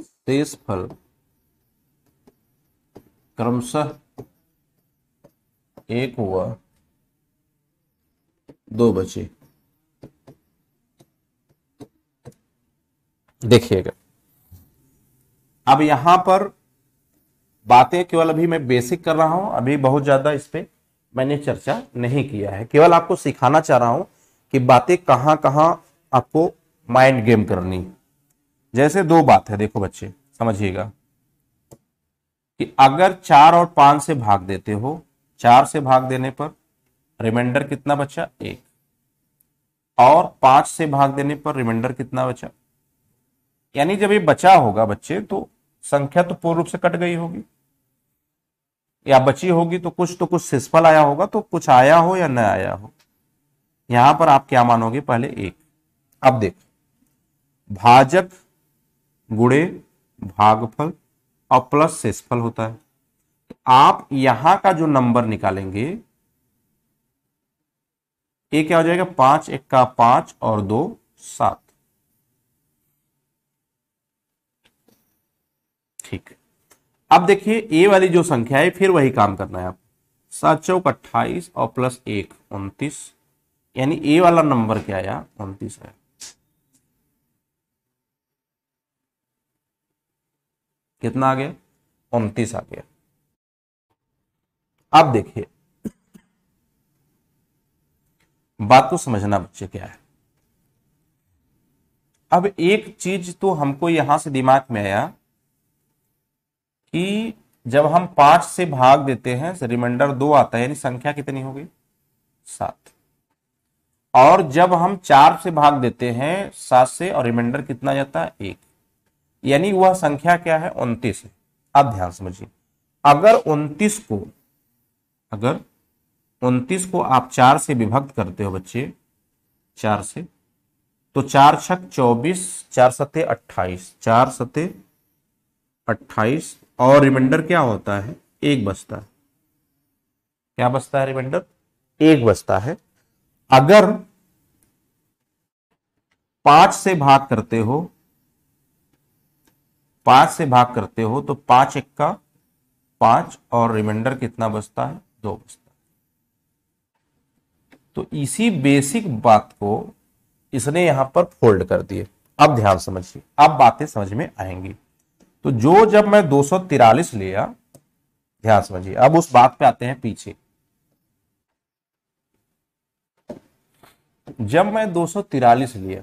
[SPEAKER 1] शेष फल क्रमशः एक हुआ दो बचे देखिएगा अब यहां पर बातें केवल अभी मैं बेसिक कर रहा हूं अभी बहुत ज्यादा इस पर मैंने चर्चा नहीं किया है केवल आपको सिखाना चाह रहा हूं कि बातें कहां कहां आपको माइंड गेम करनी जैसे दो बात है देखो बच्चे समझिएगा कि अगर चार और पांच से भाग देते हो चार से भाग देने पर रिमाइंडर कितना बचा एक और पांच से भाग देने पर रिमाइंडर कितना बचा यानी जब ये बचा होगा बच्चे तो संख्या तो पूर्ण रूप से कट गई होगी या बची होगी तो कुछ तो कुछ सिस्फल आया होगा तो कुछ आया हो या न आया हो यहां पर आप क्या मानोगे पहले एक अब देख भाजक गुड़े भागफल और प्लस सेसफल होता है आप यहां का जो नंबर निकालेंगे ये क्या हो जाएगा पांच एक का पांच और दो सात ठीक अब देखिए ए वाली जो संख्या है फिर वही काम करना है आप सात चौक अट्ठाईस और प्लस एक उन्तीस यानी ए वाला नंबर क्या आया उन्तीस है कितना आ गया उन्तीस आ गया अब देखिए बात को समझना बच्चे क्या है अब एक चीज तो हमको यहां से दिमाग में आया कि जब हम पांच से भाग देते हैं रिमाइंडर दो आता है यानी संख्या कितनी हो गई सात और जब हम चार से भाग देते हैं सात से और रिमाइंडर कितना जाता है एक यानी वह संख्या क्या है उन्तीस अब ध्यान समझिए अगर उन्तीस को अगर उन्तीस को आप चार से विभक्त करते हो बच्चे चार से तो चार छक चौबीस चार सत्य अट्ठाईस चार सत्य अट्ठाईस और रिमाइंडर क्या होता है एक बचता है क्या बचता है रिमाइंडर एक बचता है अगर पांच से भाग करते हो पांच से भाग करते हो तो पांच एक का पांच और रिमाइंडर कितना बचता है दो बचता है तो इसी बेसिक बात को इसने यहां पर फोल्ड कर दिए अब ध्यान समझिए अब बातें समझ में आएंगी तो जो जब मैं दो लिया ध्यान समझिए अब उस बात पे आते हैं पीछे जब मैं दो लिया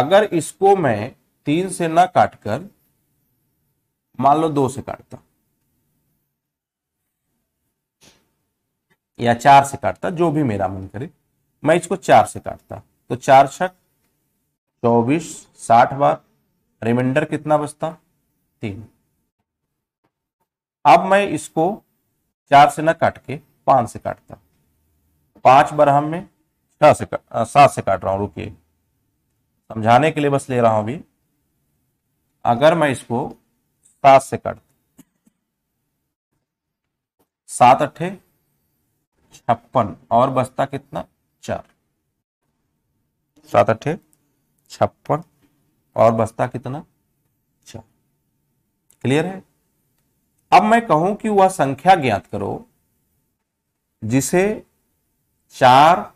[SPEAKER 1] अगर इसको मैं तीन से ना काटकर मान लो दो से काटता या चार से काटता जो भी मेरा मन करे मैं इसको चार से काटता तो चार छक चौबीस साठ बार रिमाइंडर कितना बचता तीन अब मैं इसको चार से न काट के पांच से काटता पांच बरहम में छह से सात से काट रहा हूं रुकिए समझाने के लिए बस ले रहा हूं अभी अगर मैं इसको सात से काटता सात अट्ठे छप्पन और बचता कितना चार सात अट्ठे छप्पन और बचता कितना चार क्लियर है अब मैं कहूं कि वह संख्या ज्ञात करो जिसे चार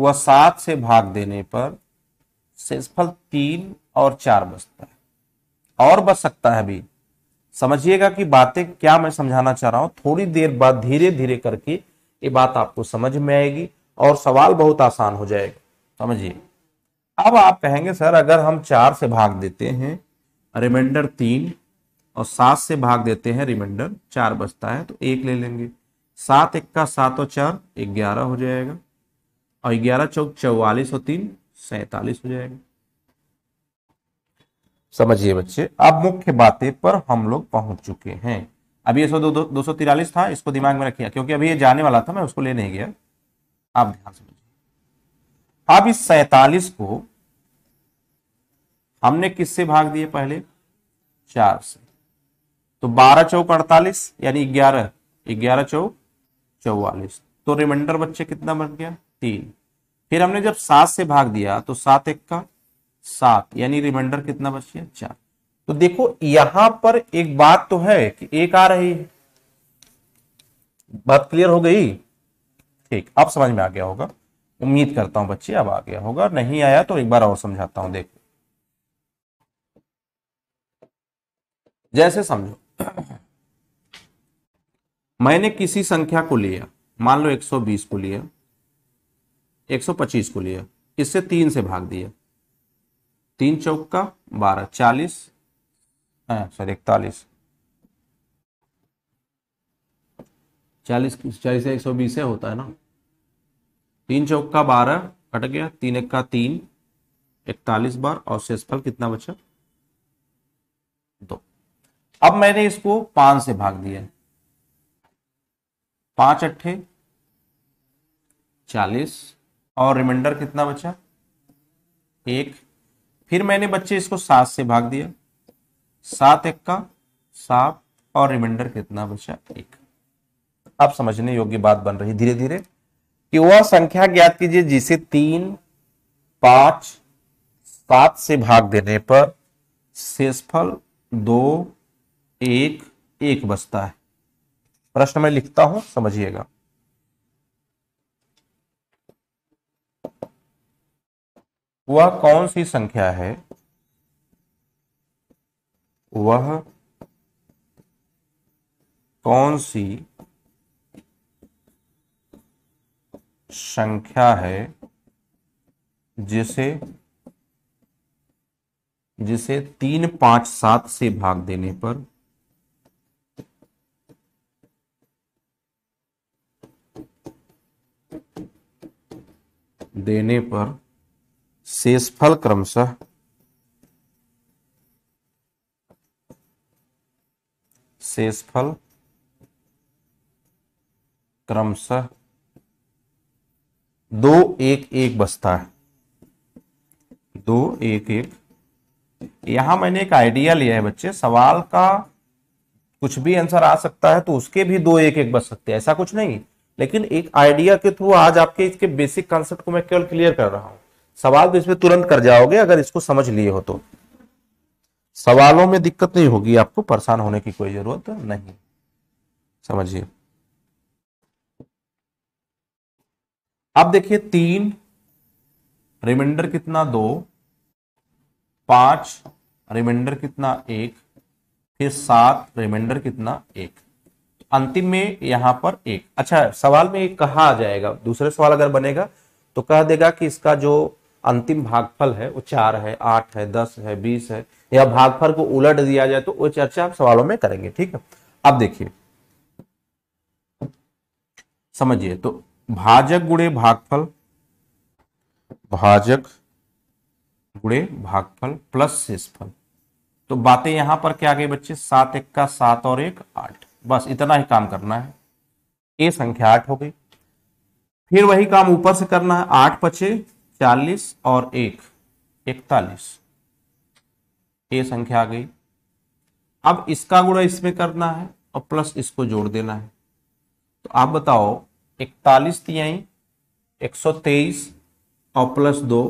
[SPEAKER 1] व सात से भाग देने पर शेषफल तीन और चार बचता है और बच सकता है भी समझिएगा कि बातें क्या मैं समझाना चाह रहा हूं थोड़ी देर बाद धीरे धीरे करके ये बात आपको समझ में आएगी और सवाल बहुत आसान हो जाएगा समझिए अब आप कहेंगे सर अगर हम चार से भाग देते हैं रिमाइंडर तीन और सात से भाग देते हैं रिमाइंडर चार बचता है तो एक ले लेंगे सात एक का सात और चार ग्यारह हो जाएगा और ग्यारह चौक चौवालीस और तीन सैतालीस हो जाएगा समझिए बच्चे अब मुख्य बातें पर हम लोग पहुंच चुके हैं अभी ये सौ दो, दो, दो सौ तिरालीस था इसको दिमाग में रखिए क्योंकि अभी ये जाने वाला था मैं उसको ले नहीं गया आप ध्यान से अब इस सैतालीस को हमने किससे भाग दिए पहले चार से तो बारह चौक अड़तालीस यानी ग्यारह ग्यारह चौक चौवालीस तो रिमाइंडर बच्चे कितना बन गया तीन फिर हमने जब सात से भाग दिया तो सात एक का सात यानी रिमाइंडर कितना बच गया चार तो देखो यहां पर एक बात तो है कि एक आ रही है बात क्लियर हो गई ठीक अब समझ में आ गया होगा उम्मीद करता हूं बच्चे अब आ गया होगा नहीं आया तो एक बार और समझाता हूं देखो जैसे समझो मैंने किसी संख्या को लिया मान लो 120 को लिया 125 को लिया इससे तीन से भाग दिया तीन चौक का बारह चालीस हाँ, सॉरी इकतालीस चालीस चालीस से एक सौ बीस होता है ना तीन चौक का बारह कट गया तीन एक का तीन इकतालीस बार और शेषफल कितना बचा दो अब मैंने इसको पांच से भाग दिया पांच अट्ठे चालीस और रिमाइंडर कितना बचा एक फिर मैंने बच्चे इसको सात से भाग दिया सात एक का सात और रिमाइंडर कितना बचा एक अब समझने योग्य बात बन रही धीरे धीरे कि वह संख्या ज्ञात कीजिए जिसे तीन पांच सात से भाग देने पर शेषफल दो एक एक बचता है प्रश्न में लिखता हूं समझिएगा वह कौन सी संख्या है वह कौन सी संख्या है जिसे जिसे तीन पांच सात से भाग देने पर देने पर शेषफल क्रमशः शेषफल क्रमशः दो एक एक बसता है दो एक एक यहां मैंने एक आइडिया लिया है बच्चे सवाल का कुछ भी आंसर आ सकता है तो उसके भी दो एक एक बच सकते हैं ऐसा कुछ नहीं लेकिन एक आइडिया के थ्रू आज आपके इसके बेसिक कॉन्सेप्ट को मैं केवल क्लियर कर रहा हूं सवाल तो इसमें तुरंत कर जाओगे अगर इसको समझ लिए हो तो सवालों में दिक्कत नहीं होगी आपको परेशान होने की कोई जरूरत नहीं समझिए अब देखिए तीन रिमाइंडर कितना दो पांच रिमाइंडर कितना एक फिर सात रिमाइंडर कितना एक अंतिम में यहां पर एक अच्छा सवाल में एक कहा आ जाएगा दूसरे सवाल अगर बनेगा तो कह देगा कि इसका जो अंतिम भागफल है वो चार है आठ है दस है बीस है या भागफल को उलट दिया जाए तो वो चर्चा आप सवालों में करेंगे ठीक है अब देखिए समझिए तो भाजक गुणे भागफल भाजक गुणे भागफल प्लस शेषफल तो बातें यहां पर क्या आ गई बच्चे सात एक का सात और एक आठ बस इतना ही काम करना है ये संख्या आठ हो गई फिर वही काम ऊपर से करना है आठ पचे चालीस और एक इकतालीस ए संख्या आ गई अब इसका गुणा इसमें करना है और प्लस इसको जोड़ देना है तो आप बताओ इकतालीस तिहाई एक सौ तेईस और प्लस दो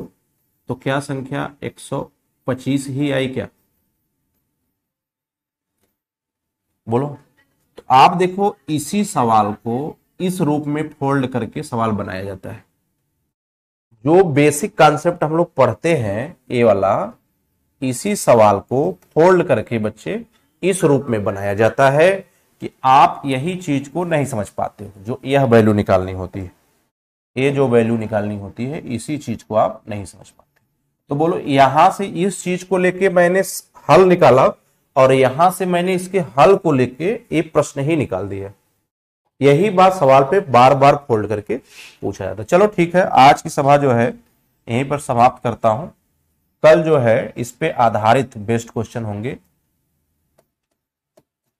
[SPEAKER 1] तो क्या संख्या एक सौ पच्चीस ही आई क्या बोलो तो आप देखो इसी सवाल को इस रूप में फोल्ड करके सवाल बनाया जाता है जो बेसिक कॉन्सेप्ट हम लोग पढ़ते हैं ये वाला इसी सवाल को फोल्ड करके बच्चे इस रूप में बनाया जाता है कि आप यही चीज को नहीं समझ पाते हो जो यह वैल्यू निकालनी होती है ये जो वैल्यू निकालनी होती है इसी चीज को आप नहीं समझ पाते तो बोलो यहां से इस चीज को लेके मैंने हल निकाला और यहां से मैंने इसके हल को लेके एक प्रश्न ही निकाल दिया यही बात सवाल पे बार बार फोल्ड करके पूछा जाता चलो ठीक है आज की सभा जो है यहीं पर समाप्त करता हूं कल जो है इस पे आधारित बेस्ट क्वेश्चन होंगे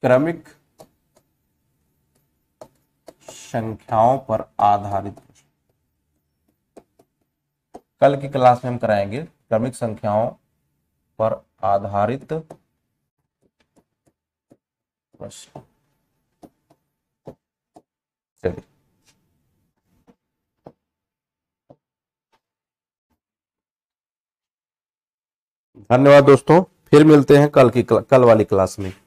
[SPEAKER 1] क्रमिक संख्याओं पर आधारित कल की क्लास में हम कराएंगे क्रमिक संख्याओं पर आधारित प्रश्न चलिए धन्यवाद दोस्तों फिर मिलते हैं कल की कल वाली क्लास में